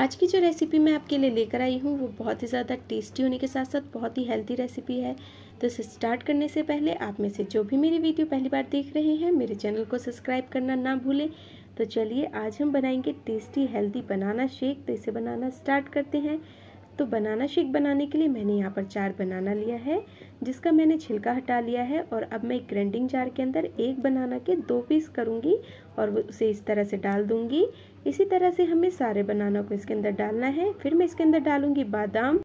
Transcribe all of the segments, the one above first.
आज की जो रेसिपी मैं आपके लिए लेकर आई हूँ वो बहुत ही ज़्यादा टेस्टी होने के साथ साथ बहुत ही हेल्थी रेसिपी है तो इसे स्टार्ट करने से पहले आप में से जो भी मेरी वीडियो पहली बार देख रहे हैं मेरे चैनल को सब्सक्राइब करना ना भूलें तो चलिए आज हम बनाएंगे टेस्टी हेल्दी बनाना शेक तो इसे बनाना स्टार्ट करते हैं तो बनाना शेक बनाने के लिए मैंने यहाँ पर चार बनाना लिया है जिसका मैंने छिलका हटा लिया है और अब मैं एक ग्रैंडिंग जार के अंदर एक बनाना के दो पीस करूँगी और उसे इस तरह से डाल दूँगी इसी तरह से हमें सारे बनाना को इसके अंदर डालना है फिर मैं इसके अंदर डालूँगी बादाम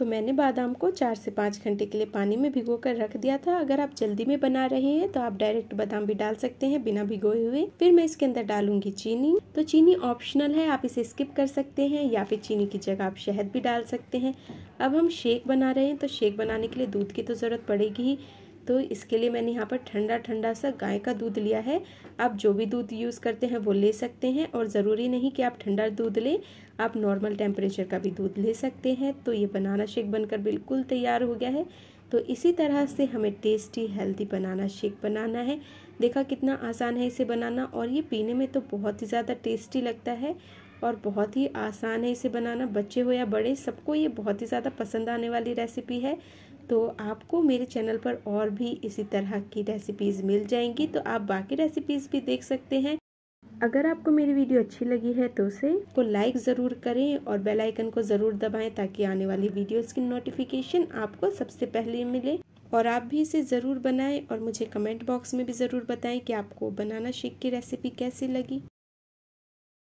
तो मैंने बादाम को चार से पाँच घंटे के लिए पानी में भिगो कर रख दिया था अगर आप जल्दी में बना रहे हैं तो आप डायरेक्ट बादाम भी डाल सकते हैं बिना भिगोए हुए फिर मैं इसके अंदर डालूंगी चीनी तो चीनी ऑप्शनल है आप इसे स्किप कर सकते हैं या फिर चीनी की जगह आप शहद भी डाल सकते हैं अब हम शेक बना रहे हैं तो शेक बनाने के लिए दूध की तो ज़रूरत पड़ेगी ही तो इसके लिए मैंने यहाँ पर ठंडा ठंडा सा गाय का दूध लिया है आप जो भी दूध यूज़ करते हैं वो ले सकते हैं और ज़रूरी नहीं कि आप ठंडा दूध लें आप नॉर्मल टेम्परेचर का भी दूध ले सकते हैं तो ये बनाना शेक बनकर बिल्कुल तैयार हो गया है तो इसी तरह से हमें टेस्टी हेल्दी बनाना शेक बनाना है देखा कितना आसान है इसे बनाना और ये पीने में तो बहुत ही ज़्यादा टेस्टी लगता है और बहुत ही आसान है इसे बनाना बच्चे हो या बड़े सबको ये बहुत ही ज़्यादा पसंद आने वाली रेसिपी है तो आपको मेरे चैनल पर और भी इसी तरह की रेसिपीज़ मिल जाएंगी तो आप बाकी रेसिपीज़ भी देख सकते हैं अगर आपको मेरी वीडियो अच्छी लगी है तो उसे को लाइक ज़रूर करें और बेल आइकन को ज़रूर दबाएं ताकि आने वाली वीडियोस की नोटिफिकेशन आपको सबसे पहले मिले और आप भी इसे ज़रूर बनाएं और मुझे कमेंट बॉक्स में भी ज़रूर बताएं कि आपको बनाना शेक की रेसिपी कैसी लगी